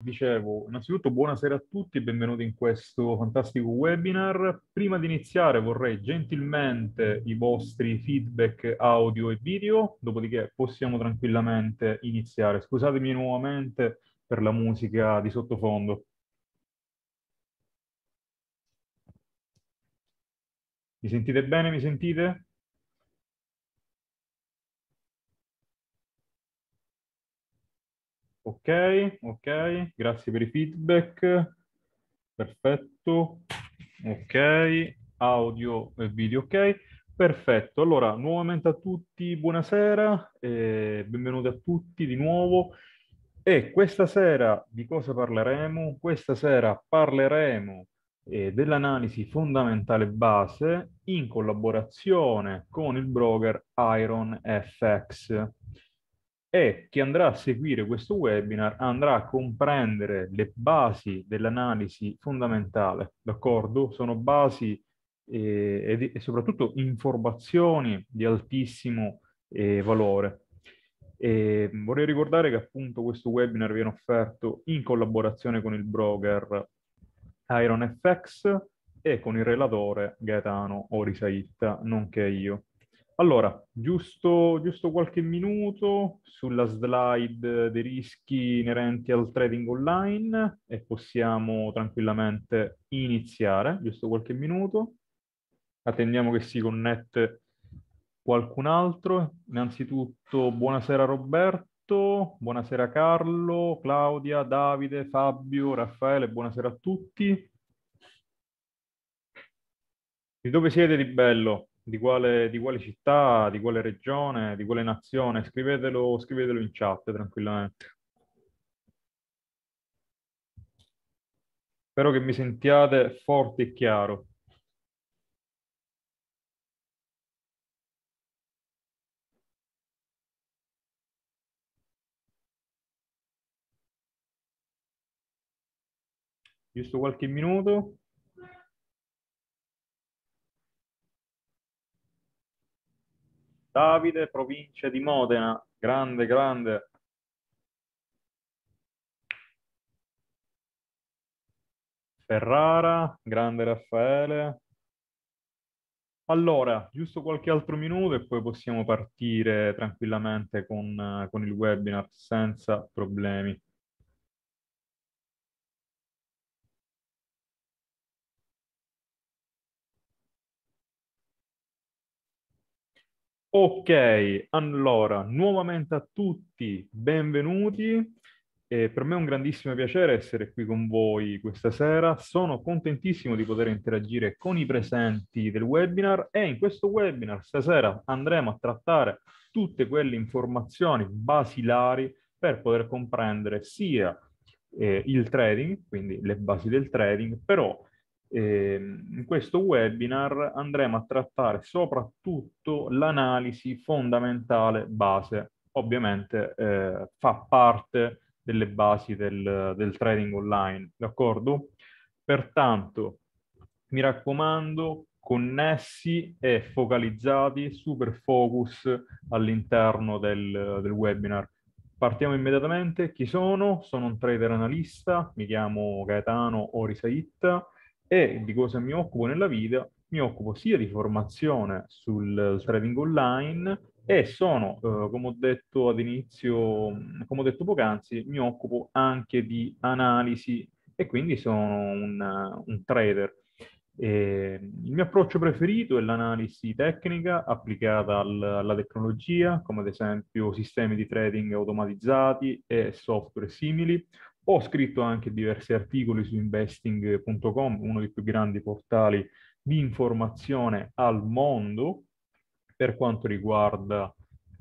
Dicevo, innanzitutto buonasera a tutti, e benvenuti in questo fantastico webinar. Prima di iniziare vorrei gentilmente i vostri feedback audio e video, dopodiché possiamo tranquillamente iniziare. Scusatemi nuovamente per la musica di sottofondo. Mi sentite bene? Mi sentite? Ok, ok, grazie per i feedback. Perfetto. Ok, audio e video ok. Perfetto, allora nuovamente a tutti buonasera, eh, benvenuti a tutti di nuovo. E questa sera di cosa parleremo? Questa sera parleremo eh, dell'analisi fondamentale base in collaborazione con il broker IronFX e chi andrà a seguire questo webinar andrà a comprendere le basi dell'analisi fondamentale, d'accordo? Sono basi e, eh, e, soprattutto informazioni di altissimo eh, valore. E vorrei ricordare che appunto questo webinar viene offerto in collaborazione con il broker IronFX e con il relatore Gaetano Orisaitta, nonché io. Allora, giusto, giusto, qualche minuto sulla slide dei rischi inerenti al trading online e possiamo tranquillamente iniziare, giusto qualche minuto. Attendiamo che si connette qualcun altro. Innanzitutto buonasera Roberto, buonasera Carlo, Claudia, Davide, Fabio, Raffaele, buonasera a tutti. Di dove siete di bello? di quale, di quale, città, di quale regione, di quale nazione, scrivetelo, scrivetelo in chat tranquillamente. Spero che mi sentiate forte e chiaro. Giusto qualche minuto. Davide, provincia di Modena, grande, grande. Ferrara, grande Raffaele. Allora, giusto qualche altro minuto e poi possiamo partire tranquillamente con, eh, con il webinar senza problemi. Ok, allora, nuovamente a tutti, benvenuti. Eh, per me è un grandissimo piacere essere qui con voi questa sera. Sono contentissimo di poter interagire con i presenti del webinar e in questo webinar stasera andremo a trattare tutte quelle informazioni basilari per poter comprendere sia eh, il trading, quindi le basi del trading, però eh, in questo webinar andremo a trattare soprattutto l'analisi fondamentale base, ovviamente eh, fa parte delle basi del, del trading online, d'accordo? Pertanto, mi raccomando, connessi e focalizzati, super focus all'interno del, del, webinar. Partiamo immediatamente. Chi sono? Sono un trader analista, mi chiamo Gaetano Orisaitta e di cosa mi occupo nella vita, mi occupo sia di formazione sul trading online e sono, eh, come ho detto all'inizio, mm, come ho detto poc'anzi, mi occupo anche di analisi e quindi sono un, un trader. E ehm, il mio approccio preferito è l'analisi tecnica applicata al, alla tecnologia, come ad esempio sistemi di trading automatizzati e software simili, ho scritto anche diversi articoli su investing.com, uno dei più grandi portali di informazione al mondo per quanto riguarda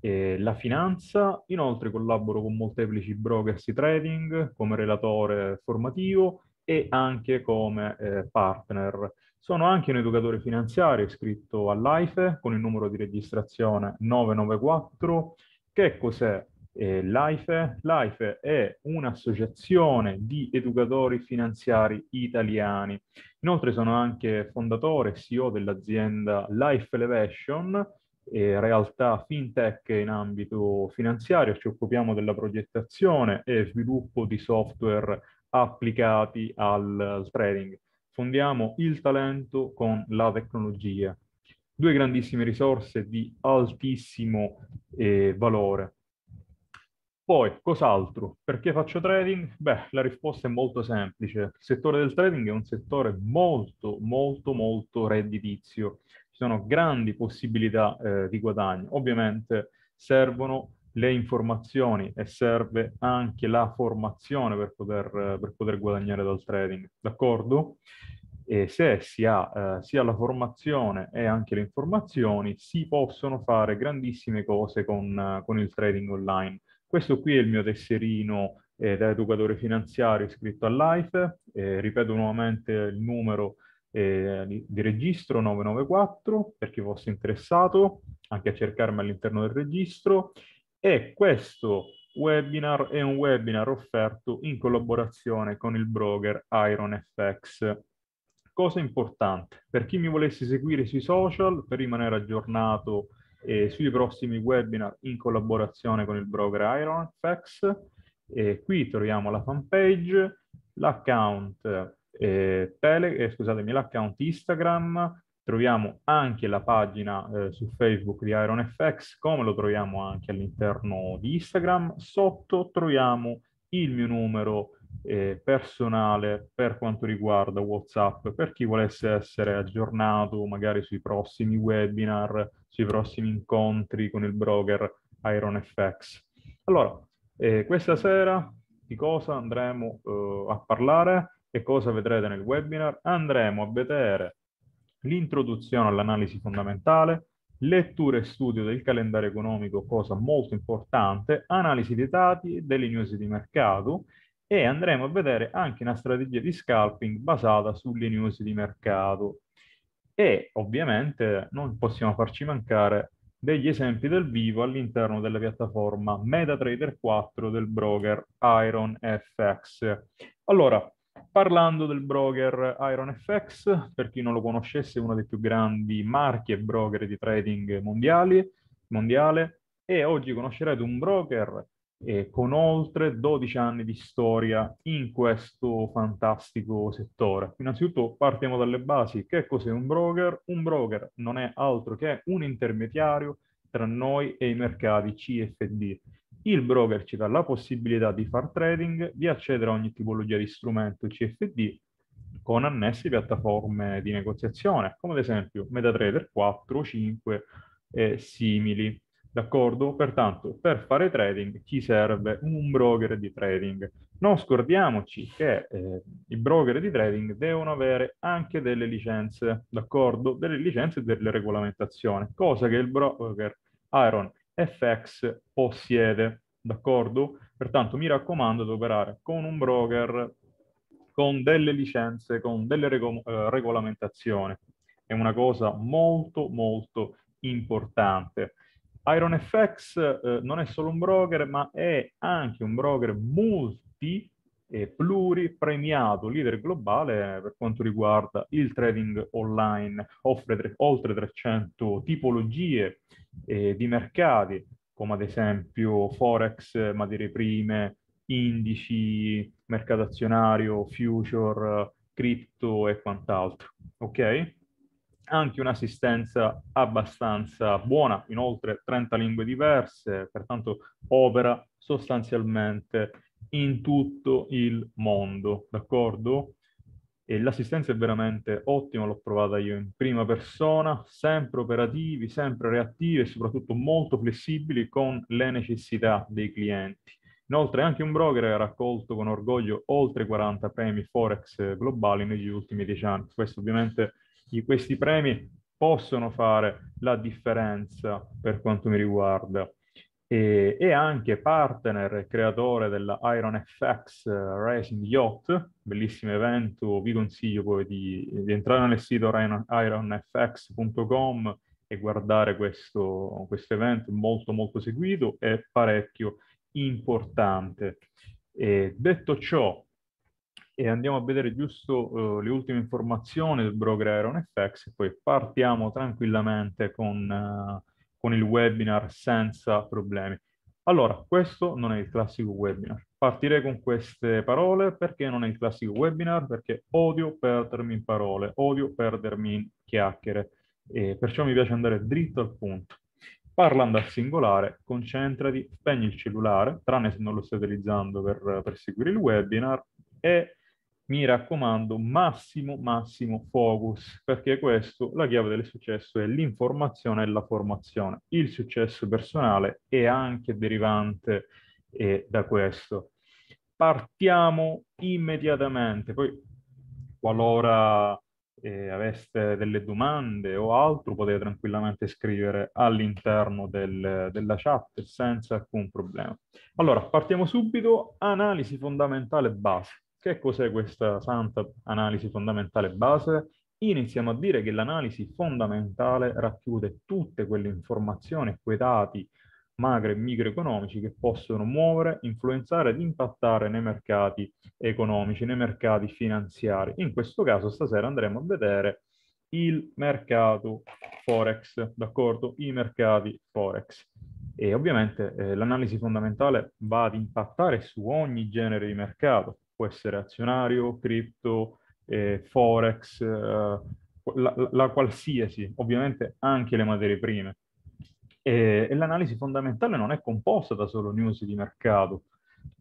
eh, la finanza. Inoltre collaboro con molteplici brokers di trading come relatore formativo e anche come eh, partner. Sono anche un educatore finanziario iscritto all'AIFE con il numero di registrazione 994. Che cos'è eh, LIFE. LIFE è un'associazione di educatori finanziari italiani. Inoltre sono anche fondatore e CEO dell'azienda Life Elevation, eh, realtà fintech in ambito finanziario. Ci occupiamo della progettazione e sviluppo di software applicati al, al trading. Fondiamo il talento con la tecnologia. Due grandissime risorse di altissimo eh, valore. Poi, cos'altro? Perché faccio trading? Beh, la risposta è molto semplice. Il settore del trading è un settore molto, molto, molto redditizio. Ci sono grandi possibilità eh, di guadagno. Ovviamente servono le informazioni e serve anche la formazione per poter, per poter guadagnare dal trading, d'accordo? E se si ha eh, sia la formazione e anche le informazioni, si possono fare grandissime cose con, con il trading online. Questo qui è il mio tesserino eh, da educatore finanziario iscritto all'AIFE, eh, ripeto nuovamente il numero eh, di registro 994 per chi fosse interessato anche a cercarmi all'interno del registro e questo webinar è un webinar offerto in collaborazione con il broker IronFX. Cosa importante, per chi mi volesse seguire sui social per rimanere aggiornato eh, sui prossimi webinar in collaborazione con il broker IronFX. Eh, qui troviamo la fanpage, l'account eh, eh l'account Instagram, troviamo anche la pagina eh, su Facebook di IronFX, come lo troviamo anche all'interno di Instagram. Sotto troviamo il mio numero eh, personale per quanto riguarda WhatsApp, per chi volesse essere aggiornato magari sui prossimi webinar, sui prossimi incontri con il broker IronFX. Allora, eh, questa sera di cosa andremo eh, a parlare e cosa vedrete nel webinar? Andremo a vedere l'introduzione all'analisi fondamentale, lettura e studio del calendario economico, cosa molto importante, analisi dei dati, delle news di mercato e andremo a vedere anche una strategia di scalping basata sulle news di mercato. E ovviamente non possiamo farci mancare degli esempi dal vivo all'interno della piattaforma MetaTrader 4 del broker IronFX. Allora, parlando del broker IronFX, per chi non lo conoscesse, è uno dei più grandi marchi e broker di trading mondiali, mondiale, e oggi conoscerete un broker eh, con oltre 12 anni di storia in questo fantastico settore. Innanzitutto partiamo dalle basi. Che cos'è un broker? Un broker non è altro che un intermediario tra noi e i mercati CFD. Il broker ci dà la possibilità di far trading, di accedere a ogni tipologia di strumento CFD con annesse piattaforme di negoziazione, come ad esempio MetaTrader 4, 5 e simili. D'accordo? Pertanto, per fare trading ci serve un broker di trading. Non scordiamoci che eh, i broker di trading devono avere anche delle licenze, d'accordo? Delle licenze e delle regolamentazioni, cosa che il broker Iron FX possiede, d'accordo? Pertanto mi raccomando di operare con un broker con delle licenze, con delle rego- eh, regolamentazioni. È una cosa molto molto importante. IronFX eh, non è solo un broker, ma è anche un broker multi e pluri premiato leader globale per quanto riguarda il trading online. Offre tre, oltre 300 tipologie eh, di mercati, come ad esempio Forex, materie prime, indici, mercato azionario, future, eh, crypto e quant'altro. Ok? anche un'assistenza abbastanza buona, in oltre 30 lingue diverse, pertanto opera sostanzialmente in tutto il mondo, d'accordo? E l'assistenza è veramente ottima, l'ho provata io in prima persona, sempre operativi, sempre reattivi e soprattutto molto flessibili con le necessità dei clienti. Inoltre anche un broker ha raccolto con orgoglio oltre 40 premi Forex globali negli ultimi 10 anni. Questo ovviamente questi premi possono fare la differenza per quanto mi riguarda. E, e anche partner e creatore della Iron FX Racing Yacht, bellissimo evento, vi consiglio poi di, di entrare nel sito ironfx.com e guardare questo, questo evento molto molto seguito e parecchio importante. E detto ciò, e andiamo a vedere giusto eh, le ultime informazioni del broker AeronFX e poi partiamo tranquillamente con, eh, con il webinar senza problemi. Allora, questo non è il classico webinar. Partirei con queste parole perché non è il classico webinar, perché odio perdermi in parole, odio perdermi in chiacchiere e perciò mi piace andare dritto al punto. Parlando al singolare, concentrati, spegni il cellulare, tranne se non lo stai utilizzando per, per seguire il webinar, e mi raccomando, massimo, massimo focus, perché questo, la chiave del successo è l'informazione e la formazione. Il successo personale è anche derivante eh, da questo. Partiamo immediatamente, poi qualora eh, aveste delle domande o altro potete tranquillamente scrivere all'interno del, della chat senza alcun problema. Allora, partiamo subito, analisi fondamentale base che cos'è questa santa analisi fondamentale base? Iniziamo a dire che l'analisi fondamentale racchiude tutte quelle informazioni quei dati macro e microeconomici che possono muovere, influenzare ed impattare nei mercati economici, nei mercati finanziari. In questo caso stasera andremo a vedere il mercato Forex, d'accordo? I mercati Forex. E ovviamente eh, l'analisi fondamentale va ad impattare su ogni genere di mercato, può essere azionario, cripto, eh, forex, eh, la, la, qualsiasi, ovviamente anche le materie prime. E, e l'analisi fondamentale non è composta da solo news di mercato,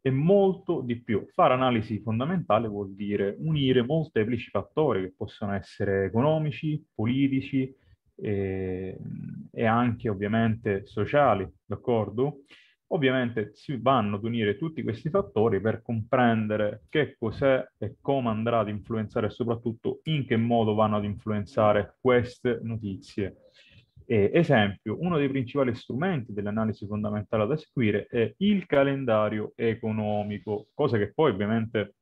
è molto di più. Fare analisi fondamentale vuol dire unire molteplici fattori che possono essere economici, politici, e, ehm, e, anche ovviamente sociali, d'accordo? Ovviamente si vanno ad unire tutti questi fattori per comprendere che cos'è e come andrà ad influenzare e soprattutto in che modo vanno ad influenzare queste notizie. Eh, esempio, uno dei principali strumenti dell'analisi fondamentale da seguire è il calendario economico, cosa che poi ovviamente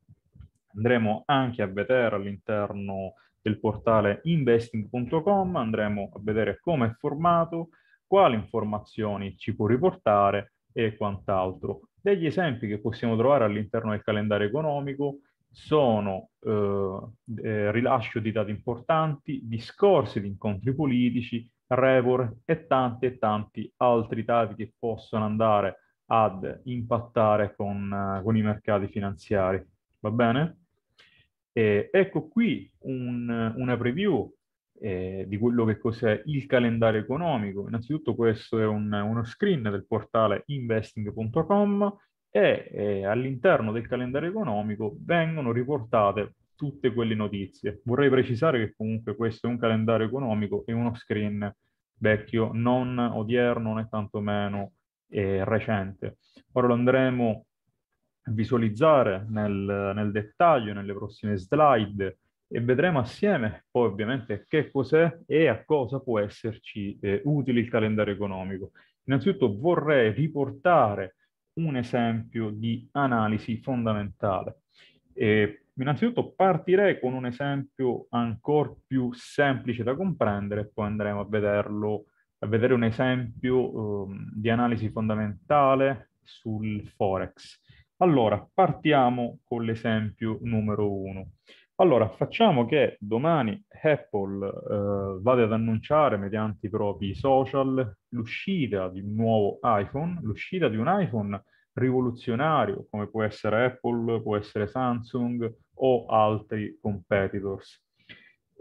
andremo anche a vedere all'interno del portale investing.com, andremo a vedere come è formato, quali informazioni ci può riportare e quant'altro. Degli esempi che possiamo trovare all'interno del calendario economico sono eh, eh, rilascio di dati importanti, discorsi di incontri politici, report e tanti e tanti altri dati che possono andare ad impattare con, eh, con i mercati finanziari. Va bene? E ecco qui un, una preview eh, di quello che cos'è il calendario economico. Innanzitutto questo è un, uno screen del portale investing.com e eh, all'interno del calendario economico vengono riportate tutte quelle notizie. Vorrei precisare che comunque questo è un calendario economico e uno screen vecchio, non odierno né tantomeno eh, recente. Ora lo andremo a visualizzare nel, nel dettaglio, nelle prossime slide, e vedremo assieme poi ovviamente che cos'è e a cosa può esserci eh, utile il calendario economico. Innanzitutto vorrei riportare un esempio di analisi fondamentale. E innanzitutto partirei con un esempio ancora più semplice da comprendere, poi andremo a, vederlo, a vedere un esempio um, di analisi fondamentale sul Forex. Allora, partiamo con l'esempio numero uno. Allora, facciamo che domani Apple eh, vada ad annunciare mediante i propri social l'uscita di un nuovo iPhone, l'uscita di un iPhone rivoluzionario come può essere Apple, può essere Samsung o altri competitors.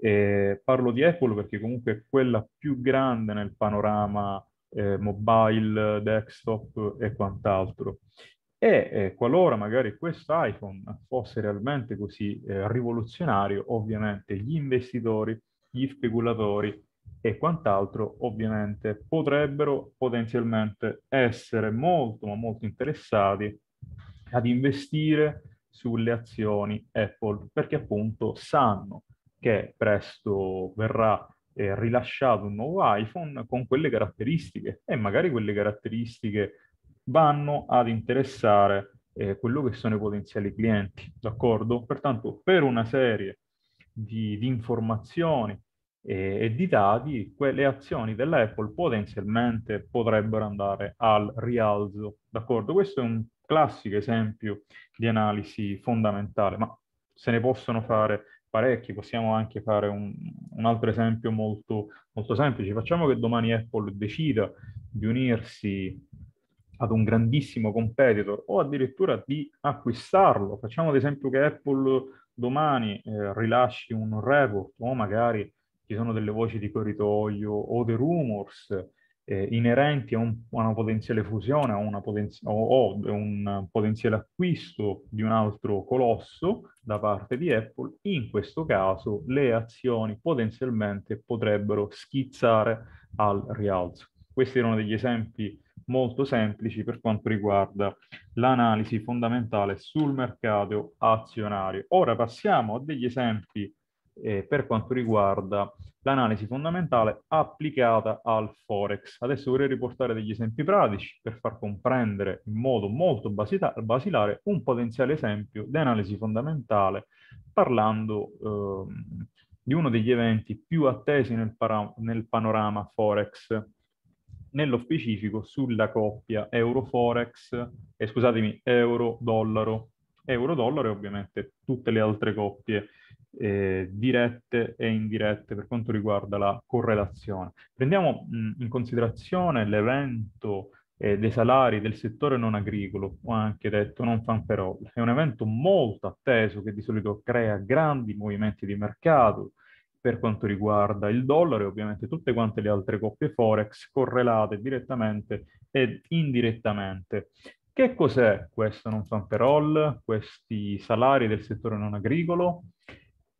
Eh, parlo di Apple perché comunque è quella più grande nel panorama eh, mobile, desktop e quant'altro. E eh, qualora magari questo iPhone fosse realmente così eh, rivoluzionario, ovviamente gli investitori, gli speculatori e quant'altro ovviamente potrebbero potenzialmente essere molto ma molto interessati ad investire sulle azioni Apple perché appunto sanno che presto verrà eh, rilasciato un nuovo iPhone con quelle caratteristiche e magari quelle caratteristiche vanno ad interessare eh, quello che sono i potenziali clienti, d'accordo? Pertanto per una serie di, di informazioni e, eh, e, di dati, quelle azioni dell'Apple potenzialmente potrebbero andare al rialzo, d'accordo? Questo è un classico esempio di analisi fondamentale, ma se ne possono fare parecchi, possiamo anche fare un, un altro esempio molto, molto semplice. Facciamo che domani Apple decida di unirsi ad un grandissimo competitor o addirittura di acquistarlo. Facciamo ad esempio che Apple domani eh, rilasci un report o magari ci sono delle voci di corridoio o dei rumors eh, inerenti a, un, a, una potenziale fusione una potenzi- o, o un potenziale acquisto di un altro colosso da parte di Apple, in questo caso le azioni potenzialmente potrebbero schizzare al rialzo. Questi erano degli esempi molto semplici per quanto riguarda l'analisi fondamentale sul mercato azionario. Ora passiamo a degli esempi eh, per quanto riguarda l'analisi fondamentale applicata al Forex. Adesso vorrei riportare degli esempi pratici per far comprendere in modo molto basilare un potenziale esempio di analisi fondamentale parlando eh, di uno degli eventi più attesi nel, nel panorama Forex nello specifico sulla coppia euro-forex, eh, scusatemi, euro-dollaro. Euro-dollaro e ovviamente tutte le altre coppie eh, dirette e indirette per quanto riguarda la correlazione. Prendiamo mh, mm, in considerazione l'evento eh, dei salari del settore non agricolo, o anche detto non fanferolle. È un evento molto atteso che di solito crea grandi movimenti di mercato, per quanto riguarda il dollaro e ovviamente tutte quante le altre coppie forex correlate direttamente ed indirettamente. Che cos'è questo non fan roll, questi salari del settore non agricolo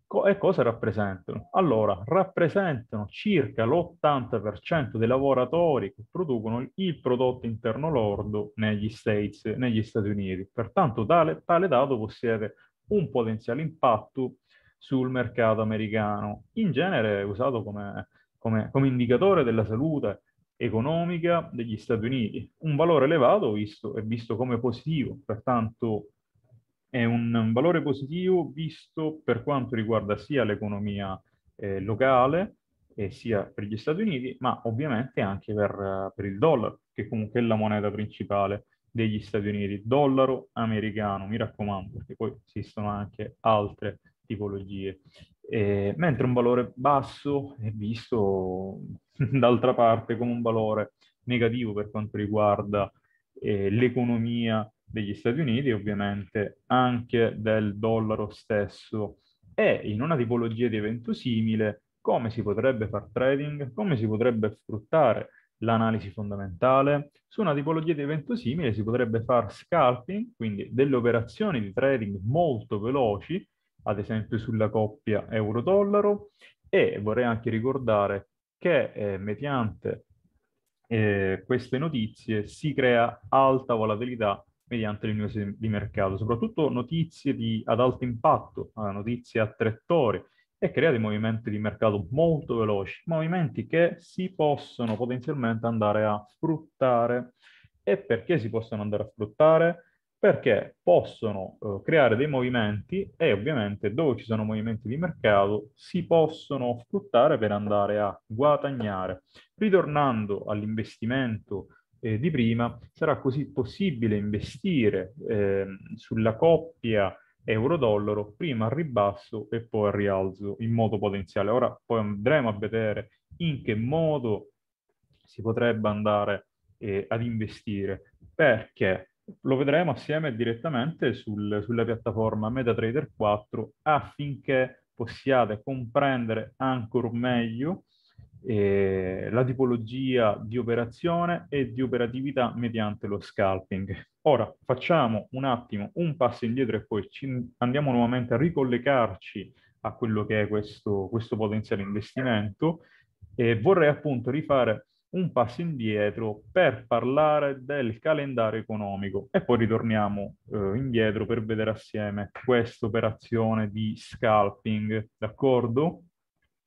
Co- e cosa rappresentano? Allora, rappresentano circa l'80% dei lavoratori che producono il prodotto interno lordo negli, States, negli Stati Uniti. Pertanto tale, tale dato possiede un potenziale impatto sul mercato americano, in genere è usato come, come, come indicatore della salute economica degli Stati Uniti. Un valore elevato visto, è visto come positivo, pertanto è un valore positivo visto per quanto riguarda sia l'economia eh, locale, eh, sia per gli Stati Uniti, ma ovviamente anche per, per, il dollaro, che comunque è la moneta principale degli Stati Uniti, dollaro americano, mi raccomando, perché poi esistono anche altre tipologie, eh, mentre un valore basso è visto d'altra parte come un valore negativo per quanto riguarda eh, l'economia degli Stati Uniti e ovviamente anche del dollaro stesso. E in una tipologia di evento simile, come si potrebbe fare trading, come si potrebbe sfruttare l'analisi fondamentale. Su una tipologia di evento simile si potrebbe fare scalping, quindi delle operazioni di trading molto veloci ad esempio sulla coppia euro-dollaro e vorrei anche ricordare che eh, mediante eh, queste notizie si crea alta volatilità mediante le news di mercato, soprattutto notizie di, ad alto impatto, eh, notizie a tre e crea dei movimenti di mercato molto veloci, movimenti che si possono potenzialmente andare a sfruttare. E perché si possono andare a sfruttare? perché possono eh, creare dei movimenti e ovviamente dove ci sono movimenti di mercato si possono sfruttare per andare a guadagnare. Ritornando all'investimento eh, di prima, sarà così possibile investire eh, sulla coppia euro-dollaro prima al ribasso e poi al rialzo in modo potenziale. Ora poi andremo a vedere in che modo si potrebbe andare eh, ad investire perché lo vedremo assieme direttamente sul, sulla piattaforma MetaTrader 4 affinché possiate comprendere ancora meglio eh, la tipologia di operazione e di operatività mediante lo scalping. Ora facciamo un attimo un passo indietro e poi andiamo nuovamente a ricollegarci a quello che è questo, questo potenziale investimento e vorrei appunto rifare un passo indietro per parlare del calendario economico e poi ritorniamo eh, indietro per vedere assieme questa operazione di scalping, d'accordo?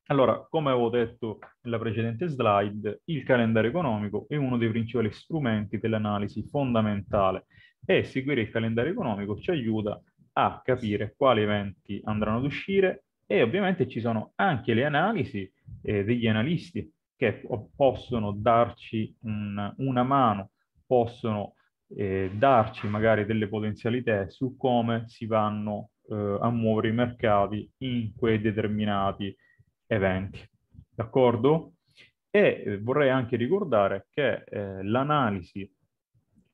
Allora, come avevo detto nella precedente slide, il calendario economico è uno dei principali strumenti dell'analisi fondamentale e seguire il calendario economico ci aiuta a capire quali eventi andranno ad uscire e ovviamente ci sono anche le analisi eh, degli analisti che possono darci un, una mano, possono eh, darci magari delle potenzialità su come si vanno eh, a muovere i mercati in quei determinati eventi. D'accordo? E eh, vorrei anche ricordare che eh, l'analisi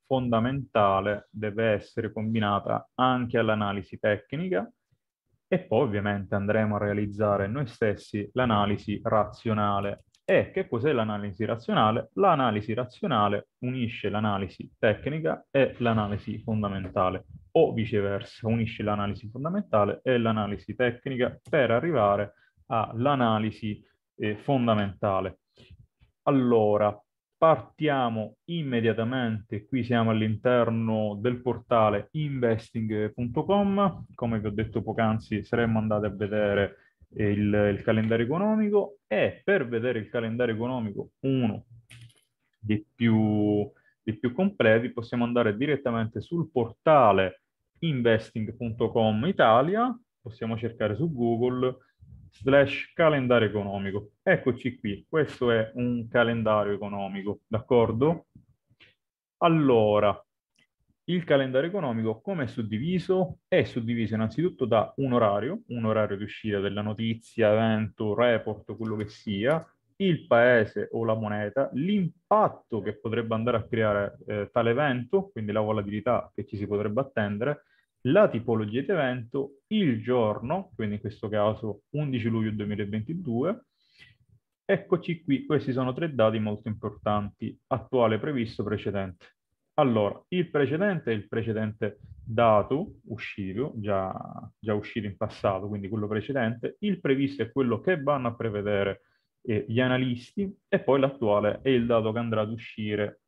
fondamentale deve essere combinata anche all'analisi tecnica e poi ovviamente andremo a realizzare noi stessi l'analisi razionale e che cos'è l'analisi razionale? L'analisi razionale unisce l'analisi tecnica e l'analisi fondamentale, o viceversa, unisce l'analisi fondamentale e l'analisi tecnica per arrivare all'analisi eh, fondamentale. Allora, partiamo immediatamente, qui siamo all'interno del portale investing.com, come vi ho detto poc'anzi saremmo andati a vedere il, il calendario economico e per vedere il calendario economico uno dei più, dei più completi possiamo andare direttamente sul portale investing.com Italia, possiamo cercare su Google slash calendario economico. Eccoci qui, questo è un calendario economico, d'accordo? Allora, il calendario economico, come è suddiviso? È suddiviso innanzitutto da un orario, un orario di uscita della notizia, evento, report, quello che sia, il paese o la moneta, l'impatto che potrebbe andare a creare eh, tale evento, quindi la volatilità che ci si potrebbe attendere, la tipologia di evento, il giorno, quindi in questo caso 11 luglio 2022, Eccoci qui, questi sono tre dati molto importanti, attuale, previsto, precedente. Allora, il precedente è il precedente dato, uscito, già, già uscito in passato, quindi quello precedente. Il previsto è quello che vanno a prevedere eh, gli analisti e poi l'attuale è il dato che andrà ad uscire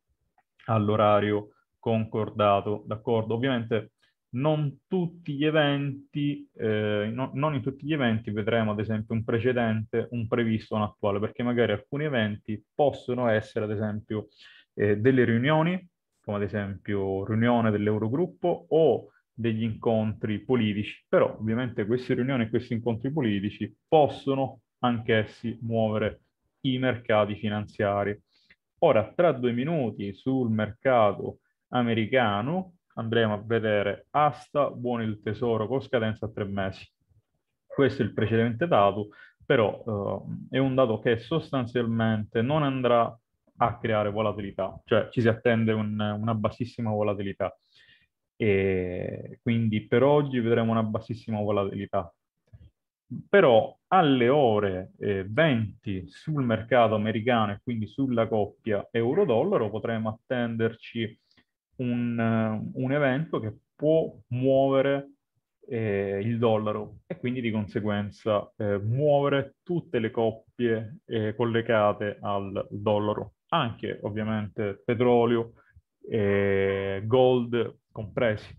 all'orario concordato, d'accordo? Ovviamente non tutti gli eventi, eh, no, non in tutti gli eventi vedremo ad esempio un precedente, un previsto, un attuale, perché magari alcuni eventi possono essere ad esempio eh, delle riunioni, come ad esempio riunione dell'Eurogruppo o degli incontri politici, però ovviamente queste riunioni e questi incontri politici possono anch'essi muovere i mercati finanziari. Ora, tra due minuti sul mercato americano andremo a vedere asta buoni il tesoro con scadenza a tre mesi. Questo è il precedente dato, però eh, è un dato che sostanzialmente non andrà a creare volatilità, cioè ci si attende un, una bassissima volatilità. E quindi per oggi vedremo una bassissima volatilità. Però alle ore eh, 20 sul mercato americano e quindi sulla coppia euro-dollaro potremo attenderci un, un evento che può muovere eh, il dollaro e quindi di conseguenza eh, muovere tutte le coppie eh, collegate al dollaro anche ovviamente petrolio e gold compresi,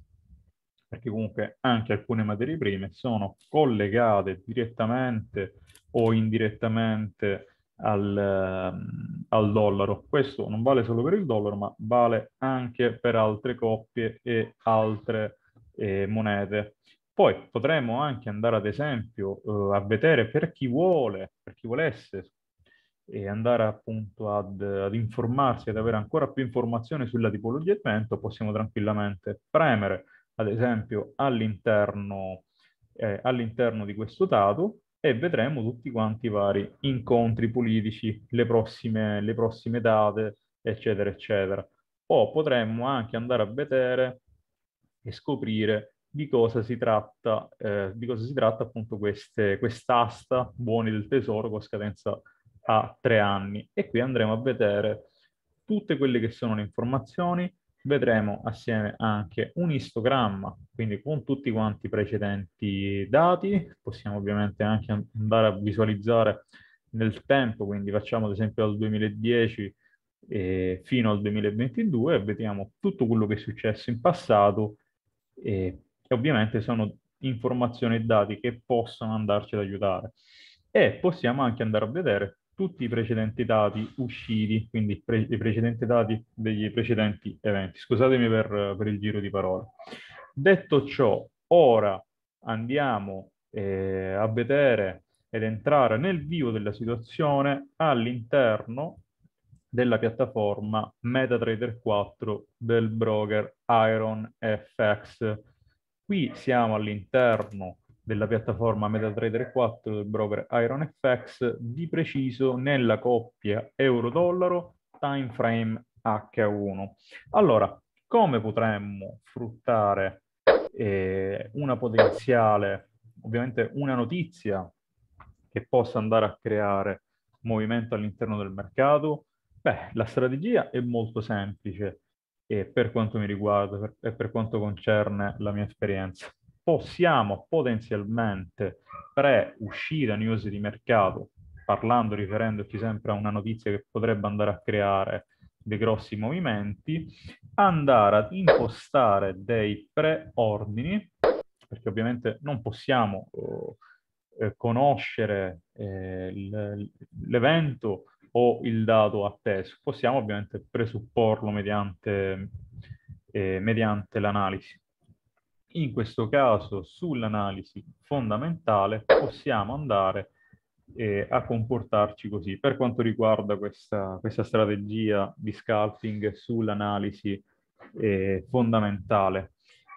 perché comunque anche alcune materie prime sono collegate direttamente o indirettamente al, ehm, al dollaro. Questo non vale solo per il dollaro, ma vale anche per altre coppie e altre eh, monete. Poi potremmo anche andare ad esempio eh, a vedere per chi vuole, per chi volesse e andare appunto ad, ad, informarsi, ad avere ancora più informazioni sulla tipologia di evento, possiamo tranquillamente premere, ad esempio, all'interno, eh, all'interno di questo dato e vedremo tutti quanti i vari incontri politici, le prossime, le prossime date, eccetera, eccetera. O potremmo anche andare a vedere e scoprire di cosa si tratta, eh, di cosa si tratta appunto queste, quest'asta buoni del tesoro con scadenza a tre anni e qui andremo a vedere tutte quelle che sono le informazioni, vedremo assieme anche un istogramma, quindi con tutti quanti i precedenti dati, possiamo ovviamente anche andare a visualizzare nel tempo, quindi facciamo ad esempio dal 2010 eh, fino al 2022 vediamo tutto quello che è successo in passato e, e ovviamente sono informazioni e dati che possono andarci ad aiutare. E possiamo anche andare a vedere tutti i precedenti dati usciti, quindi pre i precedenti dati degli precedenti eventi. Scusatemi per, per, il giro di parole. Detto ciò, ora andiamo eh, a vedere ed entrare nel vivo della situazione all'interno della piattaforma MetaTrader 4 del broker IronFX. Qui siamo all'interno della piattaforma MetaTrader 4 del broker IronFX, di preciso nella coppia euro-dollaro time frame H1. Allora, come potremmo sfruttare eh, una potenziale, ovviamente una notizia che possa andare a creare movimento all'interno del mercato? Beh, la strategia è molto semplice e per quanto mi riguarda e per quanto concerne la mia esperienza possiamo potenzialmente pre-uscita news di mercato, parlando, riferendoci sempre a una notizia che potrebbe andare a creare dei grossi movimenti, andare ad impostare dei preordini, perché ovviamente non possiamo eh, eh conoscere eh, l'evento o il dato atteso, possiamo ovviamente presupporlo mediante, eh, mediante l'analisi. In questo caso sull'analisi fondamentale possiamo andare eh, a comportarci così. Per quanto riguarda questa, questa strategia di scalping sull'analisi eh, fondamentale,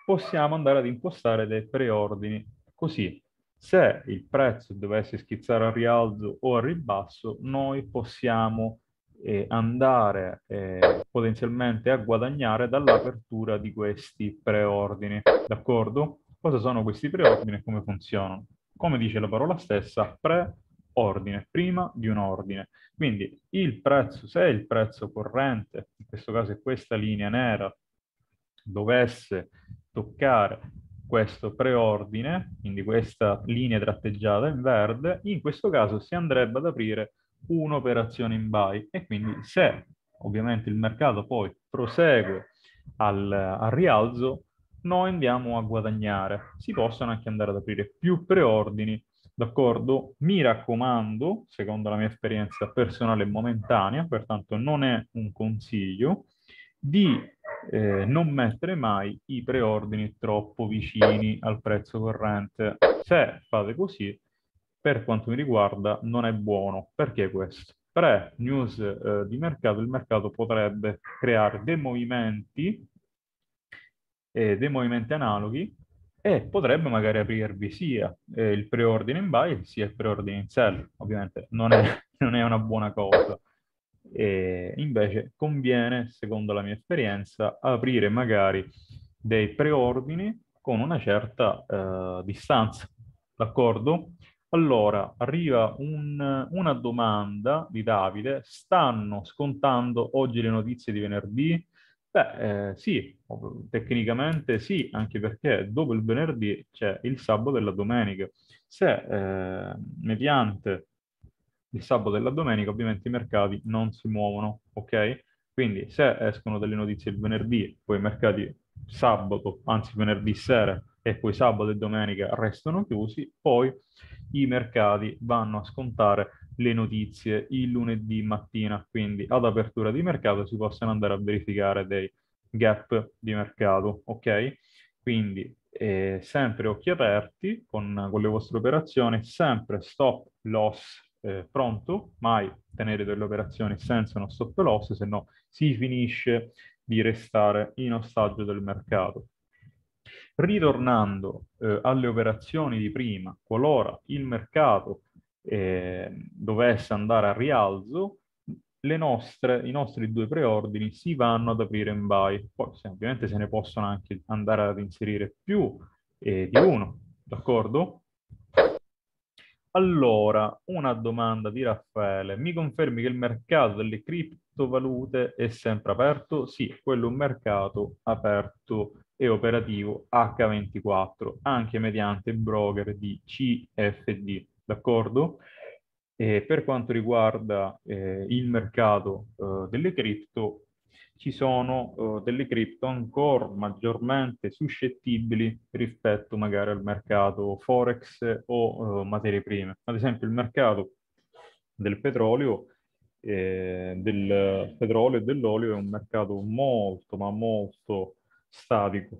possiamo andare ad impostare dei preordini così. Se il prezzo dovesse schizzare al rialzo o al ribasso, noi possiamo eh, andare eh, potenzialmente a guadagnare dall'apertura di questi preordini. D'accordo? Cosa sono questi preordini e come funzionano? Come dice la parola stessa, preordine, prima di un ordine. Quindi il prezzo, se il prezzo corrente, in questo caso è questa linea nera, dovesse toccare questo preordine, quindi questa linea tratteggiata in verde, in questo caso si andrebbe ad aprire un'operazione in buy e quindi se ovviamente il mercato poi prosegue al, al rialzo, noi andiamo a guadagnare. Si possono anche andare ad aprire più preordini, d'accordo? Mi raccomando, secondo la mia esperienza personale momentanea, pertanto non è un consiglio, di eh, non mettere mai i preordini troppo vicini al prezzo corrente. Se fate così, per quanto mi riguarda non è buono. Perché questo? Pre news eh, di mercato, il mercato potrebbe creare dei movimenti, eh, dei movimenti analoghi e potrebbe magari aprirvi sia eh, il preordine in buy sia il preordine in sell. Ovviamente non è, non è una buona cosa. E invece conviene, secondo la mia esperienza, aprire magari dei preordini con una certa eh, distanza, d'accordo? Allora, arriva un, una domanda di Davide. Stanno scontando oggi le notizie di venerdì? Beh, eh, sì, tecnicamente sì, anche perché dopo il venerdì c'è il sabato e la domenica. Se eh, mediante il sabato e la domenica ovviamente i mercati non si muovono, ok? Quindi se escono delle notizie il venerdì, poi i mercati sabato, anzi venerdì sera, e poi sabato e domenica restano chiusi, poi i mercati vanno a scontare le notizie il lunedì mattina, quindi ad apertura di mercato si possono andare a verificare dei gap di mercato, ok? Quindi eh, sempre occhi aperti con, con, le vostre operazioni, sempre stop loss eh, pronto, mai tenere delle operazioni senza uno stop loss, se no si finisce di restare in ostaggio del mercato ritornando eh, alle operazioni di prima, qualora il mercato eh, dovesse andare a rialzo, nostre, i nostri due preordini si vanno ad aprire in buy. Poi se, ovviamente se ne possono anche andare ad inserire più eh, di uno, d'accordo? Allora, una domanda di Raffaele. Mi confermi che il mercato delle criptovalute è sempre aperto? Sì, quello è un mercato aperto e operativo H24, anche mediante broker di CFD, d'accordo? E per quanto riguarda eh, il mercato eh, delle cripto, ci sono eh, delle cripto ancora maggiormente suscettibili rispetto magari al mercato forex o eh, materie prime. Ad esempio il mercato del petrolio, eh, del petrolio e dell'olio è un mercato molto ma molto statico.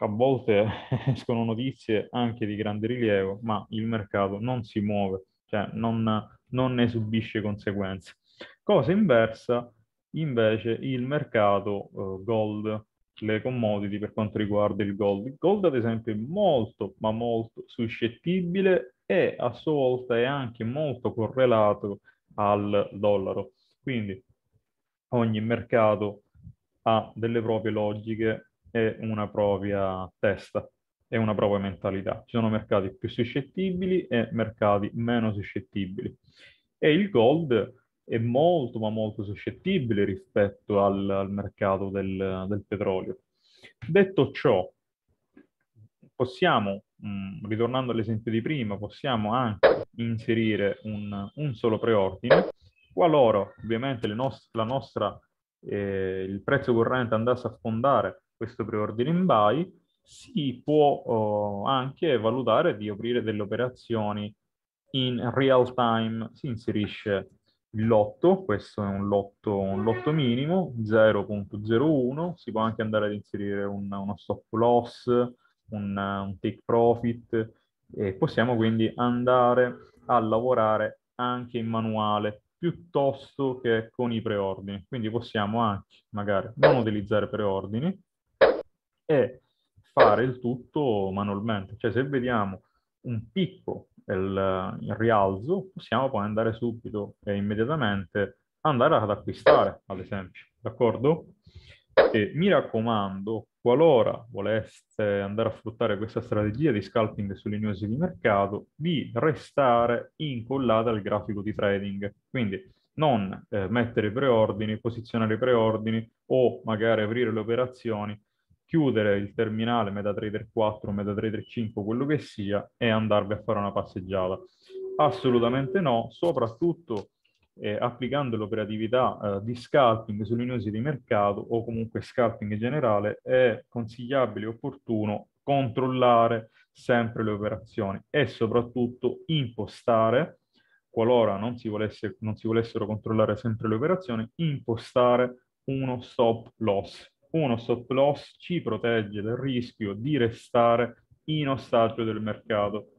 A volte escono notizie anche di grande rilievo, ma il mercato non si muove, cioè non, non ne subisce conseguenze. Cosa inversa invece il mercato eh, gold, le commodity per quanto riguarda il gold. Il gold ad esempio è molto, ma molto suscettibile e a sua volta è anche molto correlato al dollaro. Quindi ogni mercato ha delle proprie logiche e una propria testa e una propria mentalità. Ci sono mercati più suscettibili e mercati meno suscettibili. E il gold è molto ma molto suscettibile rispetto al, al mercato del, del, petrolio. Detto ciò, possiamo, mh, mm, ritornando all'esempio di prima, possiamo anche inserire un, un solo preordine, qualora ovviamente nost- la nostra, eh, il prezzo corrente andasse a fondare questo preordine in buy, si può oh, anche valutare di aprire delle operazioni in real time, si inserisce il lotto, questo è un lotto, un lotto minimo, 0.01, si può anche andare ad inserire un, uno stop loss, un, un take profit e possiamo quindi andare a lavorare anche in manuale piuttosto che con i preordini. Quindi possiamo anche magari non utilizzare preordini e fare il tutto manualmente. Cioè se vediamo un picco il, il rialzo, possiamo poi andare subito e immediatamente andare ad acquistare, ad esempio, d'accordo? E mi raccomando, qualora voleste andare a sfruttare questa strategia di scalping sulle news di mercato, di restare incollata al grafico di trading. Quindi non eh, mettere preordini, posizionare preordini o magari aprire le operazioni chiudere il terminale MetaTrader 4, MetaTrader 5, quello che sia, e andarvi a fare una passeggiata. Assolutamente no, soprattutto eh, applicando l'operatività eh, di scalping sulle news di mercato o comunque scalping in generale, è consigliabile e opportuno controllare sempre le operazioni e soprattutto impostare, qualora non si, volesse, non si volessero controllare sempre le operazioni, impostare uno stop loss uno stop loss ci protegge dal rischio di restare in ostaggio del mercato.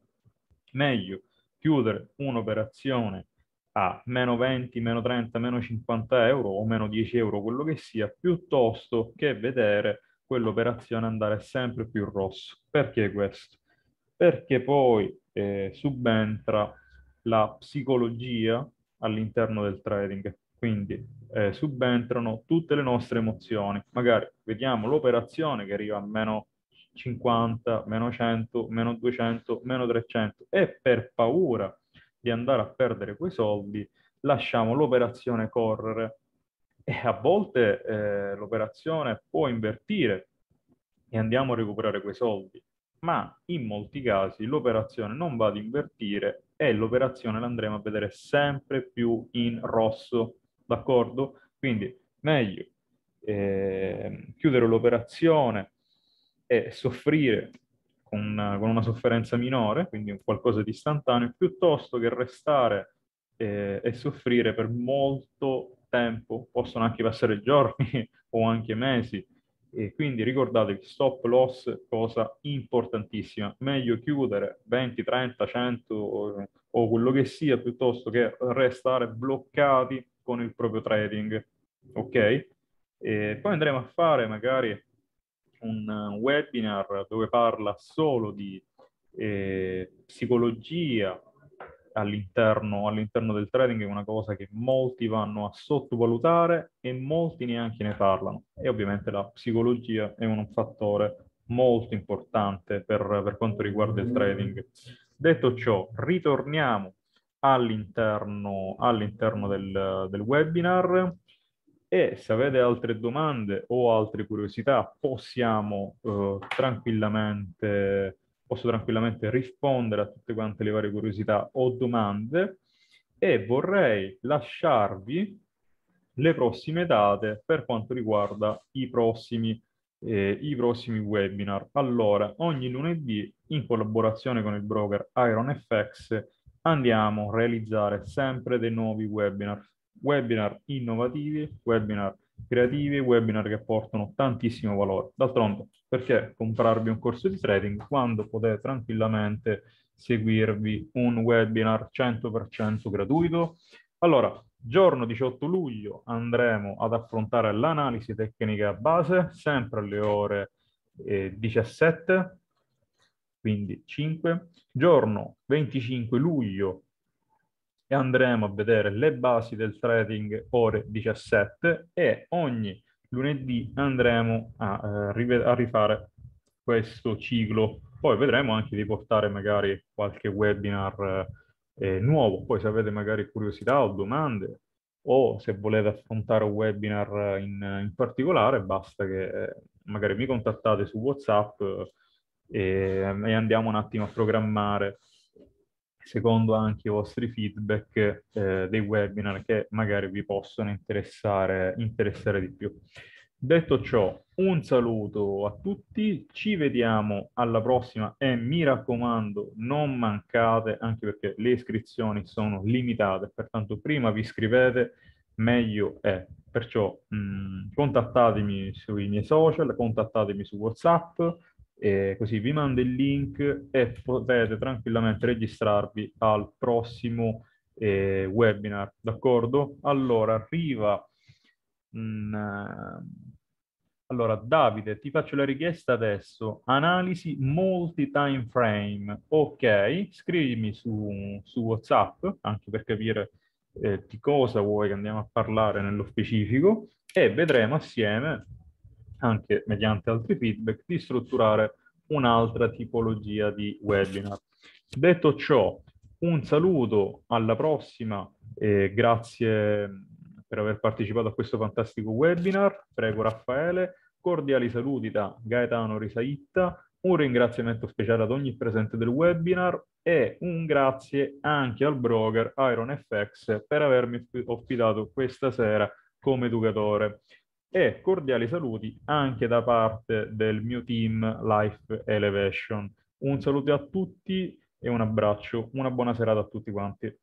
Meglio chiudere un'operazione a meno 20, meno 30, meno 50 euro o meno 10 euro, quello che sia, piuttosto che vedere quell'operazione andare sempre più rosso. Perché questo? Perché poi eh, subentra la psicologia all'interno del trading. Quindi eh, subentrano tutte le nostre emozioni. Magari vediamo l'operazione che arriva a meno 50, meno 100, meno 200, meno 300 e per paura di andare a perdere quei soldi lasciamo l'operazione correre e a volte eh, l'operazione può invertire e andiamo a recuperare quei soldi, ma in molti casi l'operazione non va ad invertire e l'operazione l'andremo a vedere sempre più in rosso d'accordo? Quindi meglio eh, chiudere l'operazione e soffrire con, con, una sofferenza minore, quindi qualcosa di istantaneo, piuttosto che restare eh, e soffrire per molto tempo, possono anche passare giorni o anche mesi. E quindi ricordatevi, stop loss, cosa importantissima. Meglio chiudere 20, 30, 100 o, o quello che sia, piuttosto che restare bloccati con il proprio trading, ok? E poi andremo a fare magari un webinar dove parla solo di eh, psicologia all'interno, all'interno del trading, è una cosa che molti vanno a sottovalutare e molti neanche ne parlano. E ovviamente la psicologia è un fattore molto importante per, per quanto riguarda il trading. Detto ciò, ritorniamo all'interno, all'interno del, del, webinar e se avete altre domande o altre curiosità possiamo eh, tranquillamente, posso tranquillamente rispondere a tutte quante le varie curiosità o domande e vorrei lasciarvi le prossime date per quanto riguarda i prossimi, eh, i prossimi webinar. Allora, ogni lunedì in collaborazione con il broker IronFX andiamo a realizzare sempre dei nuovi webinar, webinar innovativi, webinar creativi, webinar che portano tantissimo valore. D'altronde, perché comprarvi un corso di trading quando potete tranquillamente seguirvi un webinar 100% gratuito? Allora, giorno 18 luglio andremo ad affrontare l'analisi tecnica base, sempre alle ore eh, 17, quindi 5. Giorno 25 luglio e andremo a vedere le basi del trading ore 17 e ogni lunedì andremo a, eh, a rifare questo ciclo. Poi vedremo anche di portare magari qualche webinar eh, eh, nuovo, poi se avete magari curiosità o domande o se volete affrontare un webinar eh, in, in particolare basta che eh, magari mi contattate su WhatsApp e, ehm, e andiamo un attimo a programmare secondo anche i vostri feedback eh, dei webinar che magari vi possono interessare, interessare di più. Detto ciò, un saluto a tutti, ci vediamo alla prossima e mi raccomando non mancate anche perché le iscrizioni sono limitate, pertanto prima vi iscrivete meglio è. Perciò mh, mm, contattatemi sui miei social, contattatemi su WhatsApp, e così vi mando il link e potete tranquillamente registrarvi al prossimo eh, webinar, d'accordo? Allora, arriva... Mh, eh, allora, Davide, ti faccio la richiesta adesso. Analisi multi-time frame. Ok, scrivimi su, su WhatsApp, anche per capire eh, di cosa vuoi che andiamo a parlare nello specifico, e vedremo assieme anche mediante altri feedback, di strutturare un'altra tipologia di webinar. Detto ciò, un saluto, alla prossima, eh, grazie per aver partecipato a questo fantastico webinar. Prego Raffaele, cordiali saluti da Gaetano Risaitta, un ringraziamento speciale ad ogni presente del webinar e un grazie anche al broker IronFX per avermi ospitato questa sera come educatore e cordiali saluti anche da parte del mio team Life Elevation. Un saluto a tutti e un abbraccio, una buona serata a tutti quanti.